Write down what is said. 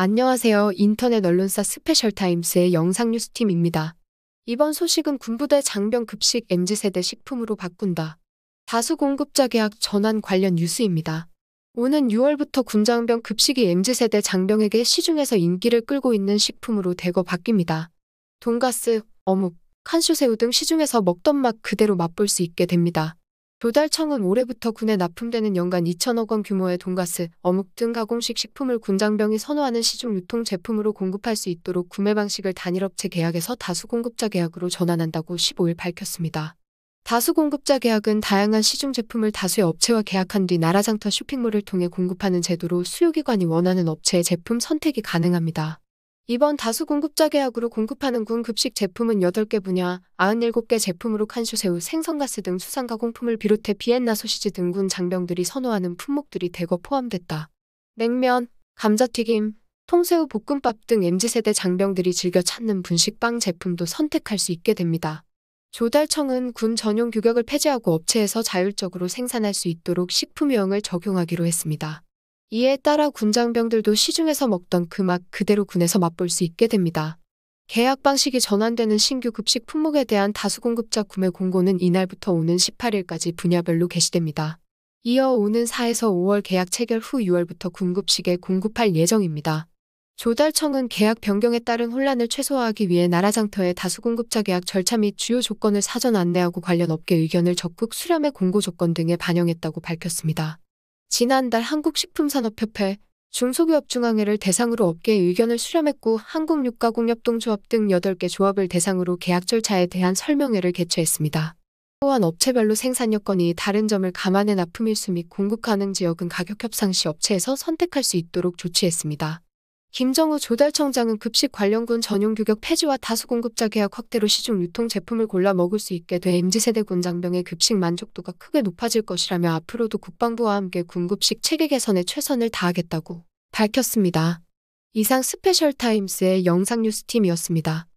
안녕하세요. 인터넷 언론사 스페셜타임스의 영상 뉴스팀입니다. 이번 소식은 군부대 장병 급식 MZ세대 식품으로 바꾼다. 다수 공급자 계약 전환 관련 뉴스입니다. 오는 6월부터 군장병 급식이 MZ세대 장병에게 시중에서 인기를 끌고 있는 식품으로 대거 바뀝니다. 돈가스, 어묵, 칸슈새우 등 시중에서 먹던 맛 그대로 맛볼 수 있게 됩니다. 조달청은 올해부터 군에 납품되는 연간 2천억 원 규모의 돈가스, 어묵 등 가공식 식품을 군장병이 선호하는 시중 유통 제품으로 공급할 수 있도록 구매 방식을 단일업체 계약에서 다수 공급자 계약으로 전환한다고 15일 밝혔습니다. 다수 공급자 계약은 다양한 시중 제품을 다수의 업체와 계약한 뒤 나라장터 쇼핑몰을 통해 공급하는 제도로 수요기관이 원하는 업체의 제품 선택이 가능합니다. 이번 다수 공급자 계약으로 공급하는 군 급식 제품은 8개 분야 97개 제품으로 칸슈 새우 생선가스 등 수산 가공품을 비롯해 비엔나 소시지 등 군 장병들이 선호하는 품목들이 대거 포함됐다. 냉면, 감자튀김, 통새우 볶음밥 등 MZ세대 장병들이 즐겨 찾는 분식빵 제품도 선택할 수 있게 됩니다. 조달청은 군 전용 규격을 폐지하고 업체에서 자율적으로 생산할 수 있도록 식품 유형을 적용하기로 했습니다. 이에 따라 군장병들도 시중에서 먹던 그 맛 그대로 군에서 맛볼 수 있게 됩니다. 계약 방식이 전환되는 신규 급식 품목에 대한 다수 공급자 구매 공고는 이날부터 오는 18일까지 분야별로 게시됩니다. 이어 오는 4에서 5월 계약 체결 후 6월부터 군급식에 공급할 예정입니다. 조달청은 계약 변경에 따른 혼란을 최소화하기 위해 나라장터에 다수 공급자 계약 절차 및 주요 조건을 사전 안내하고 관련 업계 의견을 적극 수렴해 공고 조건 등에 반영했다고 밝혔습니다. 지난달 한국식품산업협회 중소기업중앙회를 대상으로 업계의 의견을 수렴했고 한국육가공협동조합 등 8개 조합을 대상으로 계약 절차에 대한 설명회를 개최했습니다. 또한 업체별로 생산 여건이 다른 점을 감안해 납품일수 및 공급 가능 지역은 가격 협상 시 업체에서 선택할 수 있도록 조치했습니다. 김정우 조달청장은 급식 관련군 전용 규격 폐지와 다수공급자 계약 확대로 시중 유통 제품을 골라 먹을 수 있게 돼 MZ세대 군장병의 급식 만족도가 크게 높아질 것이라며 앞으로도 국방부와 함께 군급식 체계 개선에 최선을 다하겠다고 밝혔습니다. 이상 스페셜 타임스의 영상 뉴스팀이었습니다.